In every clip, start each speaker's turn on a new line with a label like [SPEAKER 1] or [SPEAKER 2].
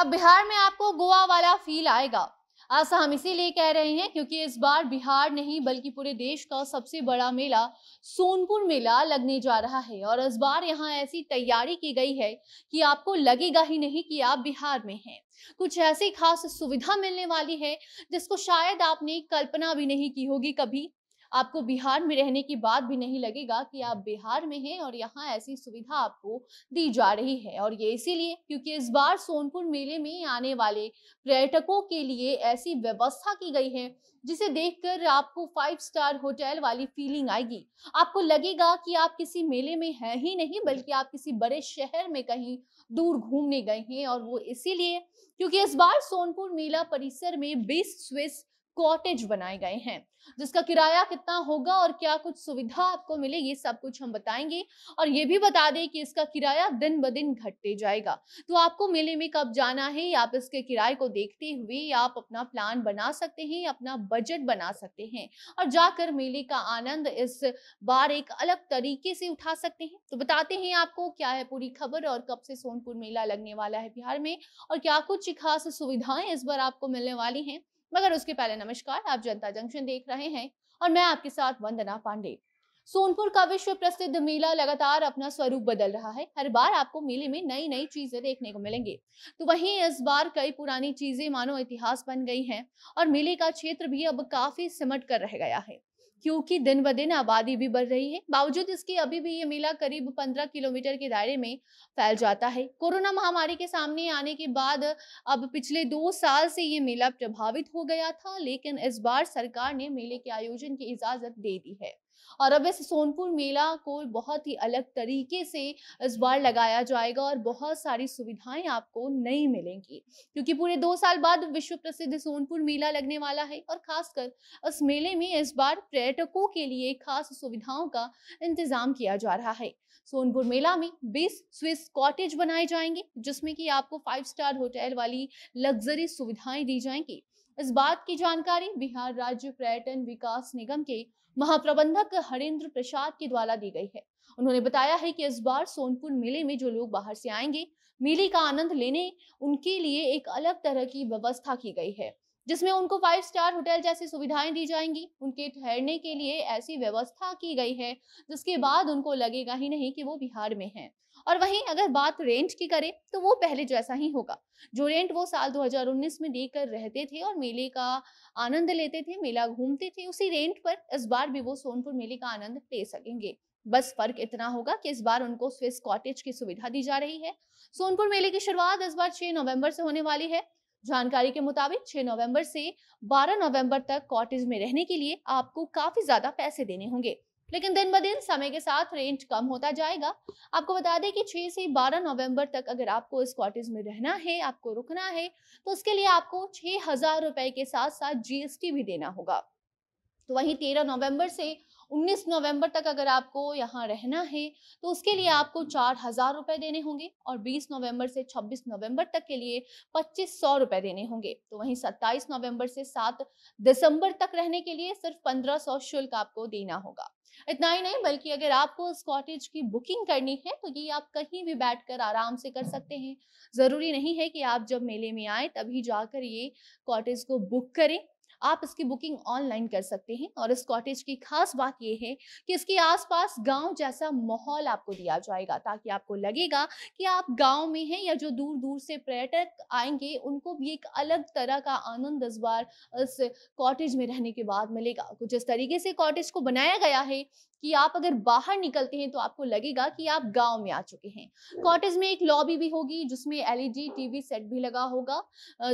[SPEAKER 1] अब बिहार में आपको गोवा वाला फील आएगा ऐसा हम इसीलिए कह रहे हैं क्योंकि इस बार बिहार नहीं बल्कि पूरे देश का सबसे बड़ा मेला सोनपुर मेला लगने जा रहा है और इस बार यहाँ ऐसी तैयारी की गई है कि आपको लगेगा ही नहीं कि आप बिहार में हैं कुछ ऐसी खास सुविधा मिलने वाली है जिसको शायद आपने कल्पना भी नहीं की होगी कभी आपको बिहार में रहने की बात भी नहीं लगेगा कि आप बिहार में हैं और यहाँ ऐसी सुविधा आपको दी जा रही है और ये इसीलिए क्योंकि इस बार सोनपुर मेले में आने वाले पर्यटकों के लिए ऐसी व्यवस्था की गई है जिसे देखकर आपको फाइव स्टार होटल वाली फीलिंग आएगी आपको लगेगा कि आप किसी मेले में हैं ही नहीं बल्कि आप किसी बड़े शहर में कहीं दूर घूमने गए हैं और वो इसीलिए क्योंकि इस बार सोनपुर मेला परिसर में 20 स्विस कॉटेज बनाए गए हैं जिसका किराया कितना होगा और क्या कुछ सुविधा आपको मिले ये सब कुछ हम बताएंगे और ये भी बता दें कि इसका किराया दिन ब दिन घटते जाएगा तो आपको मेले में कब जाना है आप इसके किराए को देखते हुए आप अपना प्लान बना सकते हैं अपना बजट बना सकते हैं और जाकर मेले का आनंद इस बार एक अलग तरीके से उठा सकते हैं तो बताते हैं आपको क्या है पूरी खबर और कब से सोनपुर मेला लगने वाला है बिहार में और क्या कुछ खास सुविधाएं इस बार आपको मिलने वाली हैं मगर उसके पहले नमस्कार आप जनता जंक्शन देख रहे हैं और मैं आपके साथ वंदना पांडे सोनपुर का विश्व प्रसिद्ध मेला लगातार अपना स्वरूप बदल रहा है हर बार आपको मेले में नई नई चीजें देखने को मिलेंगे तो वहीं इस बार कई पुरानी चीजें मानो इतिहास बन गई हैं और मेले का क्षेत्र भी अब काफी सिमट कर रह गया है क्योंकि दिन ब दिन आबादी भी बढ़ रही है बावजूद इसके अभी भी ये मेला करीब 15 किलोमीटर के दायरे में फैल जाता है कोरोना महामारी के सामने आने के बाद अब पिछले दो साल से ये मेला प्रभावित हो गया था लेकिन इस बार सरकार ने मेले के आयोजन की इजाजत दे दी है और अब इस सोनपुर मेला को बहुत ही अलग तरीके से इस बार लगाया जाएगा और बहुत सारी सुविधाएं आपको नई मिलेंगी क्योंकि पूरे दो साल बाद विश्व प्रसिद्ध सोनपुर मेला लगने वाला है और खासकर इस मेले में इस बार पर्यटकों के लिए खास सुविधाओं का इंतजाम किया जा रहा है सोनपुर मेला में 20 स्विस कॉटेज बनाए जाएंगे जिसमें कि आपको फाइव स्टार होटल वाली लग्जरी सुविधाएं दी जाएंगी इस बात की जानकारी बिहार राज्य पर्यटन विकास निगम के महाप्रबंधक हरेंद्र प्रसाद के द्वारा दी गई है उन्होंने बताया है कि इस बार सोनपुर मेले में जो लोग बाहर से आएंगे मेले का आनंद लेने उनके लिए एक अलग तरह की व्यवस्था की गई है जिसमें उनको फाइव स्टार होटल जैसी सुविधाएं दी जाएंगी उनके ठहरने के लिए ऐसी व्यवस्था की गई है जिसके बाद उनको लगेगा ही नहीं कि वो बिहार में हैं और वहीं अगर बात रेंट की करें तो वो पहले जैसा ही होगा जो रेंट वो साल 2019 में देकर रहते थे और मेले का आनंद लेते थे मेला घूमते थे उसी रेंट पर इस बार भी वो सोनपुर मेले का आनंद ले सकेंगे बस फर्क इतना होगा कि इस बार उनको स्विस कॉटेज की सुविधा दी जा रही है सोनपुर मेले की शुरुआत इस बार 6 नवंबर से होने वाली है जानकारी के मुताबिक 6 नवंबर से 12 नवंबर तक कॉटेज में रहने के लिए आपको काफी ज्यादा पैसे देने होंगे लेकिन दिन ब दिन समय के साथ रेंट कम होता जाएगा आपको बता दें कि 6 से 12 नवंबर तक अगर आपको इस कॉटेज में रहना है आपको रुकना है तो उसके लिए आपको छह हजार रुपए के साथ साथ जीएसटी भी देना होगा तो वहीं तेरह नवंबर से 19 नवंबर तक अगर आपको यहाँ रहना है तो उसके लिए आपको चार हज़ार रुपए देने होंगे और 20 नवंबर से 26 नवंबर तक के लिए पच्चीस सौ रुपए देने होंगे तो वहीं 27 नवंबर से 7 दिसंबर तक रहने के लिए सिर्फ पंद्रह सौ शुल्क आपको देना होगा इतना ही नहीं बल्कि अगर आपको उस कॉटेज की बुकिंग करनी है तो ये आप कहीं भी बैठकर आराम से कर सकते हैं ज़रूरी नहीं है कि आप जब मेले में आए तभी जाकर ये कॉटेज को बुक करें आप इसकी बुकिंग ऑनलाइन कर सकते हैं और इस कॉटेज की खास बात यह है कि इसके आसपास गांव जैसा माहौल आपको दिया जाएगा ताकि आपको लगेगा कि आप गांव में हैं या जो दूर दूर से पर्यटक आएंगे उनको भी एक अलग तरह का आनंद इस बार इस कॉटेज में रहने के बाद मिलेगा कुछ इस तरीके से कॉटेज को बनाया गया है कि आप अगर बाहर निकलते हैं तो आपको लगेगा कि आप गांव में आ चुके हैं कॉटेज में एक लॉबी भी होगी जिसमें एलईडी टीवी सेट भी लगा होगा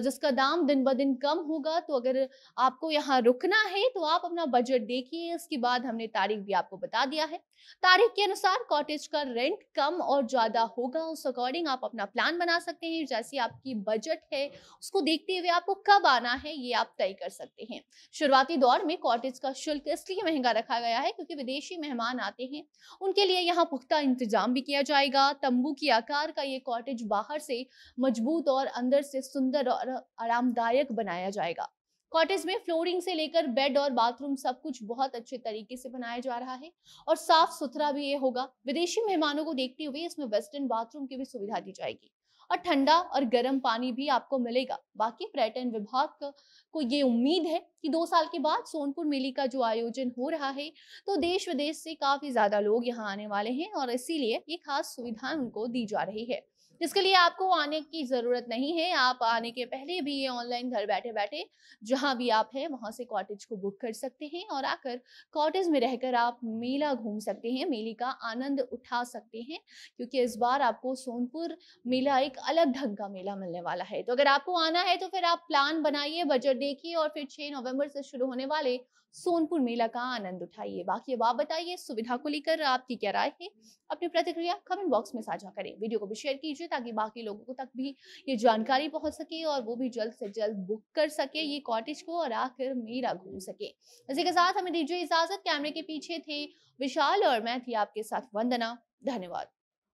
[SPEAKER 1] जिसका दाम दिन ब दिन कम होगा तो अगर आपको यहाँ रुकना है तो आप अपना बजट देखिए इसके बाद हमने तारीख भी आपको बता दिया है तारीख के अनुसार कॉटेज का रेंट कम और ज़्यादा होगा उस अकॉर्डिंग आप अपना प्लान बना सकते हैं जैसे आपकी बजट है उसको देखते हुए आपको कब आना है ये आप तय कर सकते हैं शुरुआती दौर में कॉटेज का शुल्क इसलिए महंगा रखा गया है क्योंकि विदेशी मेहमान आते हैं उनके लिए यहाँ पुख्ता इंतजाम भी किया जाएगा तंबू की आकार का ये कॉटेज बाहर से मजबूत और अंदर से सुंदर और आरामदायक बनाया जाएगा कॉटेज में फ्लोरिंग से लेकर बेड और बाथरूम सब कुछ बहुत अच्छे तरीके से बनाया जा रहा है और साफ सुथरा भी ये होगा विदेशी मेहमानों को देखते हुए इसमें वेस्टर्न बाथरूम की भी सुविधा दी जाएगी और ठंडा और गर्म पानी भी आपको मिलेगा बाकी पर्यटन विभाग को ये उम्मीद है कि दो साल के बाद सोनपुर मेले का जो आयोजन हो रहा है तो देश विदेश से काफी ज्यादा लोग यहाँ आने वाले हैं और इसीलिए ये खास सुविधाएं उनको दी जा रही है जिसके लिए आपको आने की ज़रूरत नहीं है आप आने के पहले भी ये ऑनलाइन घर बैठे बैठे जहां भी आप हैं वहां से कॉटेज को बुक कर सकते हैं और आकर कॉटेज में रहकर आप मेला घूम सकते हैं मेले का आनंद उठा सकते हैं क्योंकि इस बार आपको सोनपुर मेला एक अलग ढंग का मेला मिलने वाला है तो अगर आपको आना है तो फिर आप प्लान बनाइए बजट देखिए और फिर छह नवम्बर से शुरू होने वाले सोनपुर मेला का आनंद उठाइए बाकी अब आप बताइए सुविधा को लेकर आपकी क्या राय है अपनी प्रतिक्रिया कमेंट बॉक्स में साझा करें वीडियो को भी शेयर कीजिए ताकि बाकी लोगों तक भी ये जानकारी पहुंच सके और वो भी जल्द से जल्द बुक कर सके ये कॉटेज को और आकर मेरा घूम सके इसी के साथ हमें दीजिए इजाजत कैमरे के पीछे थे विशाल और मैं थी आपके साथ वंदना धन्यवाद